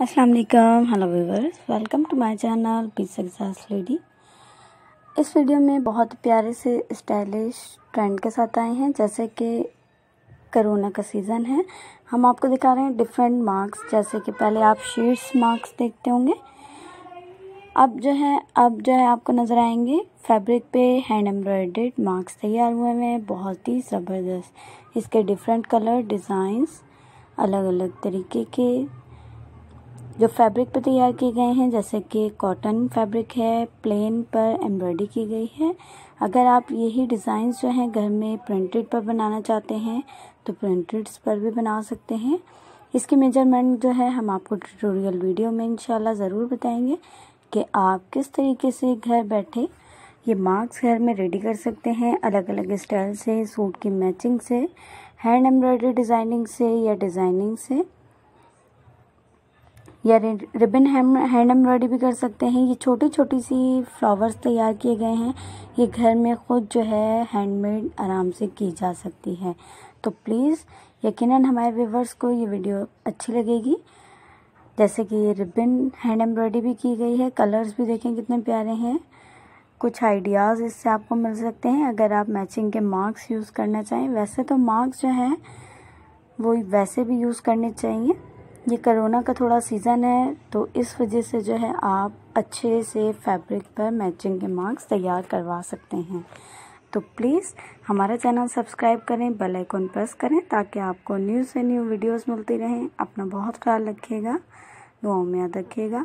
Aslam hello viewers welcome to my channel be success lady इस video में बहुत प्यारे से स्टाइलिश ट्रेंड के साथ आए हैं जैसे कि करोना का सीज़न है हम आपको दिखा रहे हैं डिफरेंट मार्क्स जैसे कि पहले आप शीट्स मार्क्स देखते होंगे अब जो है अब जो है आपको नज़र आएंगे फैब्रिक पे हैंड एम्ब्रॉयड मार्क्स तैयार हुए हुए हैं बहुत ही ज़बरदस्त इसके डिफरेंट कलर डिज़ाइंस अलग अलग तरीके के जो फैब्रिक पर तैयार किए गए हैं जैसे कि कॉटन फैब्रिक है प्लेन पर एम्ब्रॉयडरी की गई है अगर आप यही डिज़ाइंस जो हैं घर में प्रिंटेड पर बनाना चाहते हैं तो प्रिंटेड्स पर भी बना सकते हैं इसकी मेजरमेंट जो है हम आपको ट्यूटोरियल वीडियो में इंशाल्लाह ज़रूर बताएंगे कि आप किस तरीके से घर बैठे ये मार्क्स घर में रेडी कर सकते हैं अलग अलग स्टाइल से सूट की मैचिंग से हैंड एम्ब्रॉयडरी डिज़ाइनिंग से या डिज़ाइनिंग से या रिबन हैम हैंड एम्ब्रॉयडरी भी कर सकते हैं ये छोटी छोटी सी फ्लावर्स तैयार किए गए हैं ये घर में ख़ुद जो है हैंडमेड आराम से की जा सकती है तो प्लीज़ यकीनन हमारे व्यूवर्स को ये वीडियो अच्छी लगेगी जैसे कि ये रिबन हैंड एम्ब्रॉयडरी भी की गई है कलर्स भी देखें कितने प्यारे हैं कुछ आइडियाज़ इससे आपको मिल सकते हैं अगर आप मैचिंग के मार्क्स यूज़ करना चाहें वैसे तो मार्क्स जो हैं वो वैसे भी यूज़ करने चाहिए ये करोना का थोड़ा सीज़न है तो इस वजह से जो है आप अच्छे से फैब्रिक पर मैचिंग के मार्क्स तैयार करवा सकते हैं तो प्लीज़ हमारा चैनल सब्सक्राइब करें बेल आइकन प्रेस करें ताकि आपको न्यू से न्यू वीडियोस मिलती रहें अपना बहुत ख्याल रखिएगा दुआओं में याद रखिएगा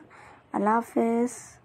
अल्लाह हाफिज़